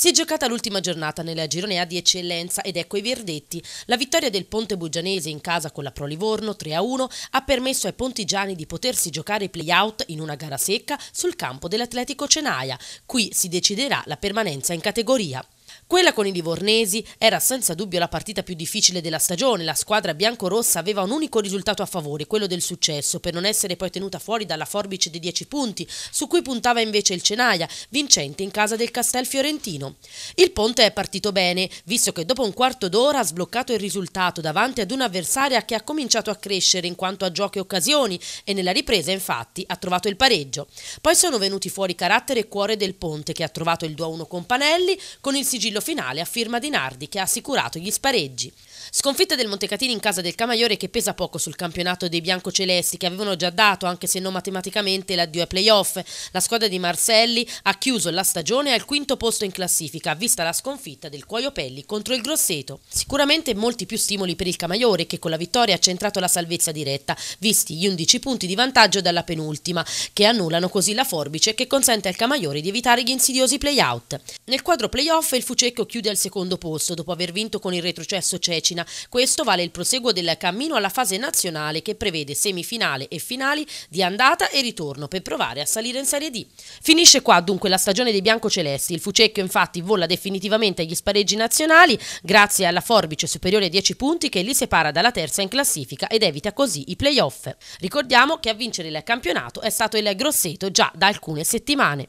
Si è giocata l'ultima giornata nella Girone A di eccellenza ed ecco i verdetti. La vittoria del Ponte Bugianese in casa con la Pro Livorno 3-1 ha permesso ai pontigiani di potersi giocare i play-out in una gara secca sul campo dell'Atletico Cenaia. Qui si deciderà la permanenza in categoria. Quella con i livornesi era senza dubbio la partita più difficile della stagione. La squadra biancorossa aveva un unico risultato a favore, quello del successo, per non essere poi tenuta fuori dalla forbice dei 10 punti, su cui puntava invece il Cenaia, vincente in casa del Castel Fiorentino. Il Ponte è partito bene, visto che dopo un quarto d'ora ha sbloccato il risultato davanti ad un'avversaria che ha cominciato a crescere in quanto a giochi e occasioni e nella ripresa infatti ha trovato il pareggio. Poi sono venuti fuori carattere e cuore del Ponte che ha trovato il 2-1 con Panelli con il sigillo pareggio finale a firma di Nardi che ha assicurato gli spareggi. Sconfitta del Montecatini in casa del Camaiore che pesa poco sul campionato dei biancocelesti che avevano già dato, anche se non matematicamente, l'addio ai playoff, la squadra di Marcelli ha chiuso la stagione al quinto posto in classifica, vista la sconfitta del Cuoio Pelli contro il Grosseto. Sicuramente molti più stimoli per il Camaiore che con la vittoria ha centrato la salvezza diretta, visti gli 11 punti di vantaggio dalla penultima, che annullano così la forbice che consente al Camaiore di evitare gli insidiosi playout. Nel quadro playoff il Fuce Cecco chiude al secondo posto dopo aver vinto con il retrocesso Cecina. Questo vale il proseguo del cammino alla fase nazionale che prevede semifinale e finali di andata e ritorno per provare a salire in Serie D. Finisce qua dunque la stagione dei biancocelesti. Il Fucecchio infatti vola definitivamente agli spareggi nazionali grazie alla forbice superiore ai 10 punti che li separa dalla terza in classifica ed evita così i playoff. Ricordiamo che a vincere il campionato è stato il Grosseto già da alcune settimane.